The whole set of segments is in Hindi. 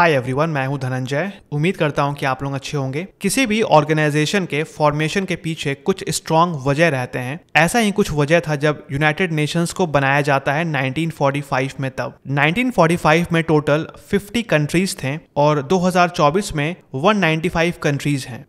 हाय एवरीवन मैं हूं धनंजय उम्मीद करता हूं कि आप लोग अच्छे होंगे किसी भी ऑर्गेनाइजेशन के फॉर्मेशन के पीछे कुछ स्ट्रांग वजह रहते हैं ऐसा ही कुछ वजह था जब यूनाइटेड नेशंस को बनाया जाता है 1945 में तब 1945 में टोटल 50 कंट्रीज थे और 2024 में 195 कंट्रीज हैं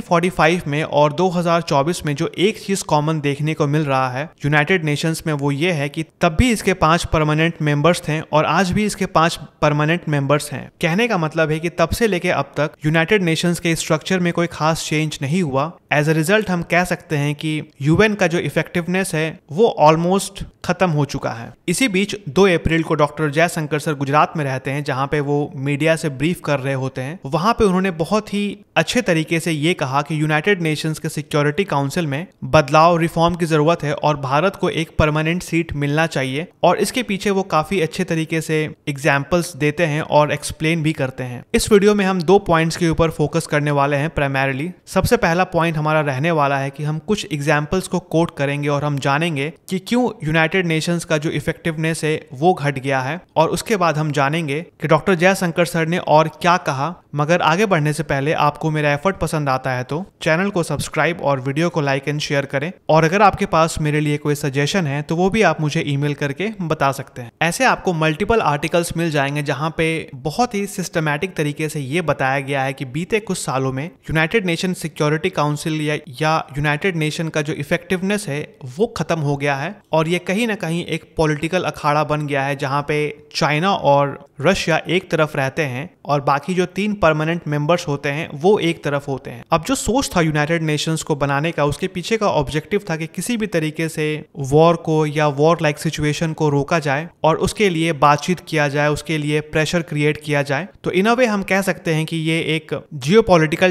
1945 में और 2024 में जो एक चीज कॉमन देखने को मिल रहा है यूनाइटेड नेशंस में वो ये है कि तब भी इसके पांच परमानेंट मेंबर्स थे और आज भी इसके पांच परमानेंट मेंबर्स हैं कहने का मतलब है कि तब से लेके अब तक यूनाइटेड नेशंस के स्ट्रक्चर में कोई खास चेंज नहीं हुआ एज अ रिजल्ट हम कह सकते हैं कि यूएन का जो इफेक्टिवनेस है वो ऑलमोस्ट खत्म हो चुका है इसी बीच 2 अप्रैल को डॉक्टर जयशंकर सर गुजरात में रहते हैं जहां पे वो मीडिया से ब्रीफ कर रहे होते हैं वहां पे उन्होंने बहुत ही अच्छे तरीके से ये कहा कि यूनाइटेड नेशंस के सिक्योरिटी काउंसिल में बदलाव रिफॉर्म की जरूरत है और भारत को एक परमानेंट सीट मिलना चाहिए और इसके पीछे वो काफी अच्छे तरीके से एग्जाम्पल्स देते हैं और एक्सप्लेन ट्रेडिंग भी करते हैं इस वीडियो में हम दो पॉइंट्स के ऊपर फोकस करने वाले हैं प्राइमरली सबसे पहला पॉइंट हमारा रहने वाला है कि हम कुछ एग्जाम्पल्स को कोट करेंगे और हम जानेंगे कि क्यों यूनाइटेड नेशंस का जो इफेक्टिवनेस है वो घट गया है और उसके बाद हम जानेंगे कि डॉक्टर जयशंकर सर ने और क्या कहा मगर आगे बढ़ने से पहले आपको मेरा एफर्ट पसंद आता है तो चैनल को सब्सक्राइब और वीडियो को लाइक एंड शेयर करें और अगर आपके पास मेरे लिए कोई सजेशन है तो वो भी आप मुझे ईमेल करके बता सकते हैं ऐसे आपको मल्टीपल आर्टिकल्स मिल जाएंगे जहाँ पे बहुत ही ही सिस्टमैटिक तरीके से ये बताया गया है कि बीते कुछ सालों में यूनाइटेड नेशन सिक्योरिटी काउंसिल या यूनाइटेड नेशन का जो इफेक्टिवनेस है वो खत्म हो गया है और ये कहीं ना कहीं एक पॉलिटिकल अखाड़ा बन गया है जहाँ पे चाइना और रशिया एक तरफ रहते हैं और बाकी जो तीन परमानेंट मेंबर्स होते हैं वो एक तरफ होते हैं अब जो सोच था यूनाइटेड नेशंस को बनाने का उसके पीछे का ऑब्जेक्टिव था कि किसी भी तरीके से वॉर को या वॉर लाइक सिचुएशन को रोका जाए और उसके लिए बातचीत किया जाए उसके लिए प्रेशर क्रिएट किया जाए तो इन अ वे हम कह सकते हैं कि ये एक जियो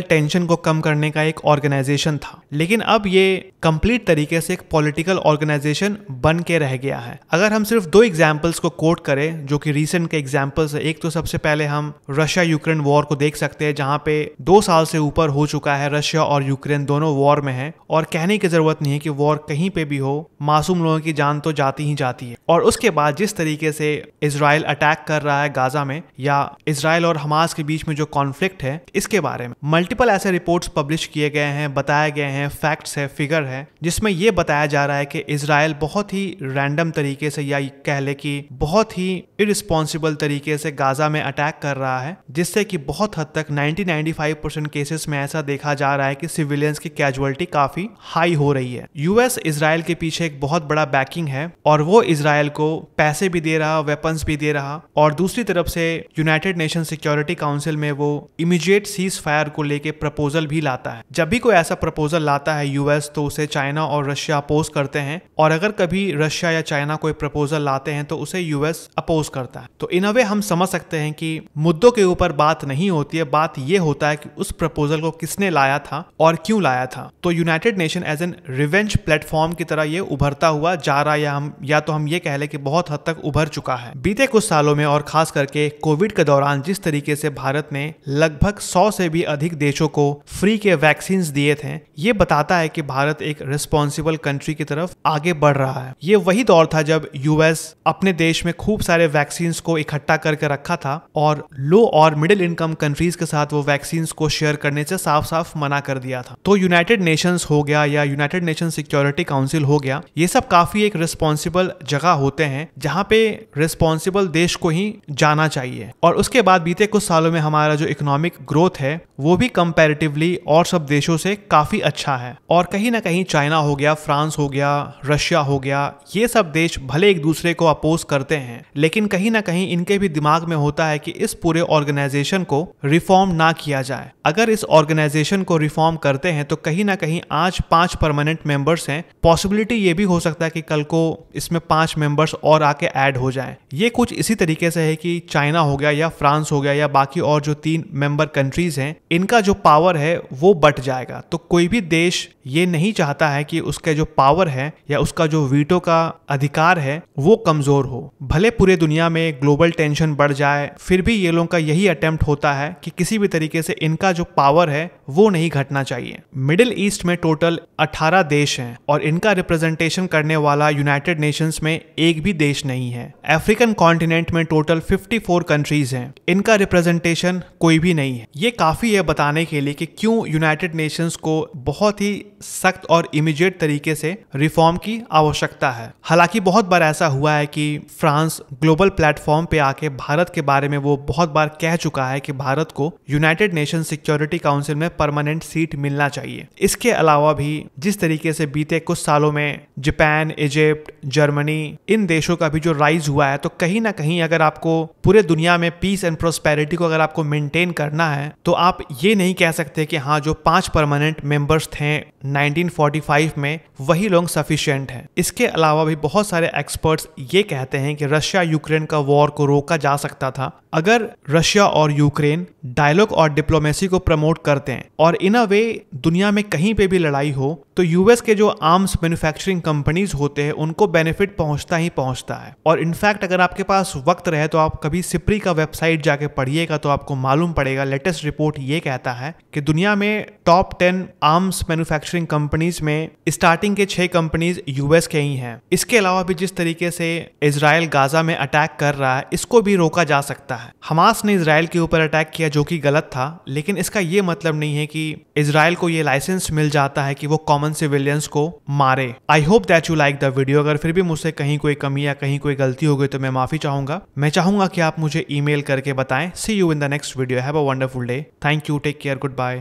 टेंशन को कम करने का एक ऑर्गेनाइजेशन था लेकिन अब ये कंप्लीट तरीके से एक पॉलिटिकल ऑर्गेनाइजेशन बन के रह गया है अगर हम सिर्फ दो एग्जाम्पल्स को कोट करें जो कि रिसेंट के एग्जाम्पल्स है एक तो सबसे पहले हम रशिया यूक्रेन वॉर को देख सकते हैं जहां पे दो साल से ऊपर हो चुका है रशिया और यूक्रेन दोनों वॉर में है और कहने की जरूरत नहीं है कि वॉर कहीं पे भी हो मासूम लोगों की जान तो जाती ही जाती है और उसके बाद जिस तरीके से इसराइल अटैक कर रहा है गाजा में या इसराइल और हमास के बीच में जो कॉन्फ्लिक्ट है इसके बारे में मल्टीपल ऐसे रिपोर्ट पब्लिश किए गए हैं बताए गए हैं फैक्ट्स है फिगर है जिसमें ये बताया जा रहा है कि इसराइल बहुत ही रैंडम तरीके से या कह ले कि बहुत ही इरिस्पॉन्सिबल तरीके से गाजा में अटैक कर रहा है है जिससे कि बहुत हद तक 90-95 परसेंट केसेस में ऐसा देखा जा रहा है कि सिविलियंस की कैजुअलिटी काफी हाई हो रही है यूएस इसराइल के पीछे एक बहुत बड़ा बैकिंग है और वो इसराइल को पैसे भी दे रहा वेपन्स भी दे रहा और दूसरी तरफ से यूनाइटेड नेशन सिक्योरिटी काउंसिल में वो इमीडिएट सीज फायर को लेकर प्रपोजल भी लाता है जब भी कोई ऐसा प्रपोजल लाता है यूएस तो उसे चाइना और रशिया अपोज करते हैं और अगर कभी रशिया या चाइना कोई प्रपोजल लाते हैं तो उसे यूएस अपोज करता है तो इन अवे हम समझ सकते हैं कि मुद्दों के ऊपर बात नहीं होती है बात ये होता है कि उस प्रपोजल को किसने लाया था और क्यों लाया था तो United Nation as an revenge platform की तरह ये उभरता हुआ जा रहा है या हम या तो हम ये कह लें कि बहुत हद तक उभर चुका है बीते कुछ सालों में और खास करके कोविड के दौरान जिस तरीके से भारत ने लगभग सौ से भी अधिक देशों को फ्री के वैक्सीन दिए थे ये बताता है कि भारत एक रिस्पॉन्सिबल कंट्री की तरफ आगे बढ़ रहा है ये वही दौर था जब यूएस अपने देश में खूब सारे वैक्सीन को इकट्ठा करके रखा था और लो और मिडिल इनकम कंट्रीज के साथ वो वैक्सीन को शेयर करने से साफ साफ मना कर दिया था तो यूनाइटेड नेशंस हो गया या यूनाइटेड नेशन सिक्योरिटी काउंसिल हो गया ये सब काफी एक रिस्पॉन्सिबल जगह होते हैं जहाँ पे रिस्पॉन्सिबल देश को ही जाना चाहिए और उसके बाद बीते कुछ सालों में हमारा जो इकोनॉमिक ग्रोथ है वो भी कंपेरेटिवली और सब देशों से काफी अच्छा है और कहीं ना कहीं चाइना हो गया फ्रांस हो गया रशिया हो गया ये सब देश भले एक दूसरे को अपोज करते हैं लेकिन कहीं ना कहीं इनके भी दिमाग में होता है कि इस पूरे और ऑर्गेनाइजेशन को रिफॉर्म ना किया जाए अगर इस ऑर्गेनाइजेशन को रिफॉर्म करते हैं तो कहीं ना कहीं आज पांच परमानेंट मेंबर्स हैं पॉसिबिलिटी ये भी हो सकता है कि कल को इसमें पांच मेंबर्स और आके ऐड हो जाएं ये कुछ इसी तरीके से है कि चाइना हो गया या फ्रांस हो गया या बाकी और जो तीन मेंबर कंट्रीज हैं इनका जो पावर है वो बट जाएगा तो कोई भी देश ये नहीं चाहता है कि उसका जो पावर है या उसका जो वीटो का अधिकार है वो कमजोर हो भले पूरे दुनिया में ग्लोबल टेंशन बढ़ जाए फिर भी ये लोगों का यही अटेम्प्ट होता है कि किसी भी तरीके से इनका जो पावर है वो नहीं घटना चाहिए मिडिल ईस्ट में टोटल 18 देश हैं और इनका रिप्रेजेंटेशन करने वाला यूनाइटेड नेशंस में एक भी देश नहीं है अफ्रीकन कॉन्टिनेंट में टोटल 54 कंट्रीज हैं इनका रिप्रेजेंटेशन कोई भी नहीं है ये काफ़ी है बताने के लिए कि क्यों यूनाइटेड नेशंस को बहुत ही सख्त और इमिजिएट तरीके से रिफॉर्म की आवश्यकता है हालांकि बहुत बार ऐसा हुआ है कि फ्रांस ग्लोबल प्लेटफॉर्म पे आके भारत के बारे में वो बहुत बार कह चुका है कि भारत को यूनाइटेड नेशन सिक्योरिटी काउंसिल में परमानेंट सीट मिलना चाहिए इसके अलावा भी जिस तरीके से बीते कुछ सालों में जापान इजिप्ट जर्मनी इन देशों का भी जो राइज हुआ है तो कहीं ना कहीं अगर आपको पूरे दुनिया में पीस एंड प्रोस्पेरिटी को अगर आपको मेंटेन करना है तो आप ये नहीं कह सकते कि हाँ जो पांच परमानेंट मेंबर्स थे 1945 में वही लोग सफिशियंट हैं इसके अलावा भी बहुत सारे एक्सपर्ट्स ये कहते हैं कि रशिया यूक्रेन का वॉर को रोका जा सकता था अगर रशिया रशिया और यूक्रेन डायलॉग और डिप्लोमेसी को प्रमोट करते हैं और इन अ वे दुनिया में कहीं पे भी लड़ाई हो तो यूएस के जो आर्म्स मैन्युफैक्चरिंग कंपनीज होते हैं उनको बेनिफिट पहुंचता ही पहुंचता है और इनफैक्ट अगर आपके पास वक्त रहे तो आप कभी सिप्री का वेबसाइट जाके पढ़िएगा तो आपको मालूम पड़ेगा लेटेस्ट रिपोर्ट ये कहता है कि दुनिया में top ten arms manufacturing companies में स्टार्टिंग के छह कंपनीज यूएस के ही हैं इसके अलावा भी जिस तरीके से इसराइल गाजा में अटैक कर रहा है इसको भी रोका जा सकता है हमास ने इसराइल के ऊपर अटैक किया जो कि गलत था लेकिन इसका ये मतलब नहीं है कि इसराइल को ये लाइसेंस मिल जाता है कि वो कॉमन सिविलियंस को मारे I hope that you like the video अगर फिर भी मुझसे कहीं कोई कमी या कहीं कोई गलती हो गई तो मैं माफी चाहूंगा मैं चाहूंगा कि आप मुझे ई करके बताएं see you in the next video have a wonderful day thank you take care good bye